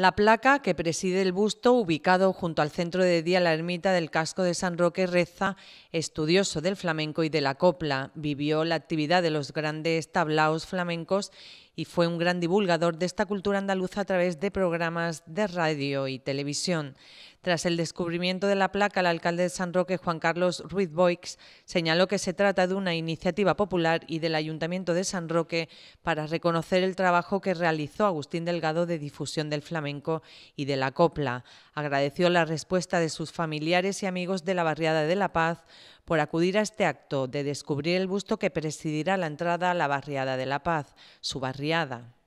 La placa que preside el busto, ubicado junto al centro de día la ermita del casco de San Roque, reza, estudioso del flamenco y de la copla, vivió la actividad de los grandes tablaos flamencos y fue un gran divulgador de esta cultura andaluza a través de programas de radio y televisión. Tras el descubrimiento de la placa, el alcalde de San Roque, Juan Carlos Ruiz Boix, señaló que se trata de una iniciativa popular y del Ayuntamiento de San Roque para reconocer el trabajo que realizó Agustín Delgado de difusión del flamenco y de la copla. Agradeció la respuesta de sus familiares y amigos de la barriada de La Paz por acudir a este acto de descubrir el busto que presidirá la entrada a la barriada de La Paz, su barriada.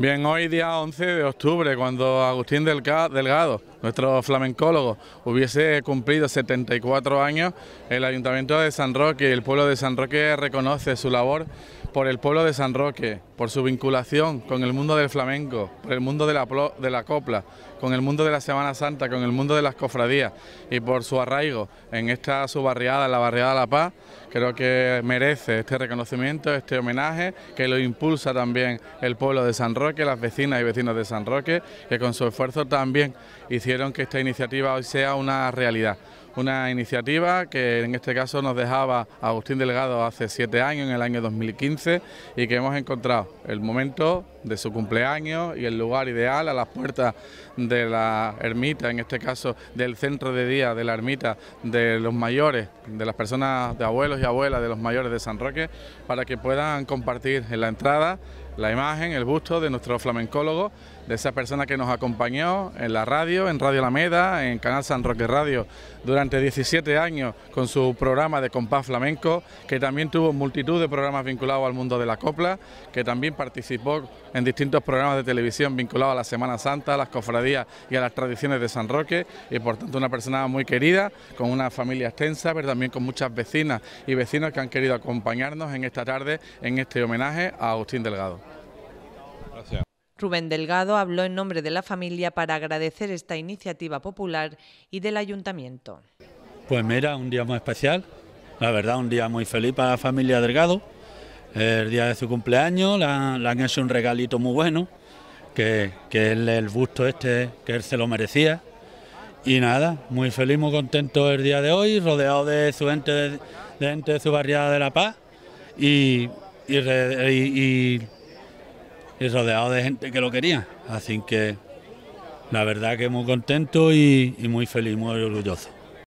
Bien, hoy día 11 de octubre, cuando Agustín Delgado, nuestro flamencólogo, hubiese cumplido 74 años, el Ayuntamiento de San Roque y el pueblo de San Roque reconoce su labor por el pueblo de San Roque, por su vinculación con el mundo del flamenco, por el mundo de la, copla, con el mundo de la Semana Santa, con el mundo de las cofradías y por su arraigo en esta su barriada, en la barriada de La Paz, creo que merece este reconocimiento, este homenaje, que lo impulsa también el pueblo de San Roque, las vecinas y vecinos de San Roque, que con su esfuerzo también hicieron que esta iniciativa hoy sea una realidad una iniciativa que en este caso nos dejaba Agustín Delgado hace siete años, en el año 2015, y que hemos encontrado el momento de su cumpleaños y el lugar ideal a las puertas de la ermita, en este caso del centro de día de la ermita de los mayores, de las personas, de abuelos y abuelas de los mayores de San Roque, para que puedan compartir en la entrada la imagen, el busto de nuestro flamencólogo, de esa persona que nos acompañó en la radio, en Radio Alameda, en Canal San Roque Radio, durante 17 años con su programa de compás flamenco, que también tuvo multitud de programas vinculados al mundo de la copla, que también participó en distintos programas de televisión vinculados a la Semana Santa, a las cofradías y a las tradiciones de San Roque, y por tanto una persona muy querida, con una familia extensa, pero también con muchas vecinas y vecinos que han querido acompañarnos en esta tarde, en este homenaje a Agustín Delgado. Rubén Delgado habló en nombre de la familia para agradecer esta iniciativa popular y del ayuntamiento. Pues mira, un día muy especial, la verdad un día muy feliz para la familia Delgado, el día de su cumpleaños, le han hecho un regalito muy bueno, que, que el gusto este, que él se lo merecía. Y nada, muy feliz, muy contento el día de hoy, rodeado de su gente de, su barriada de La Paz y y rodeado de gente que lo quería. Así que la verdad que muy contento y, y muy feliz, muy orgulloso.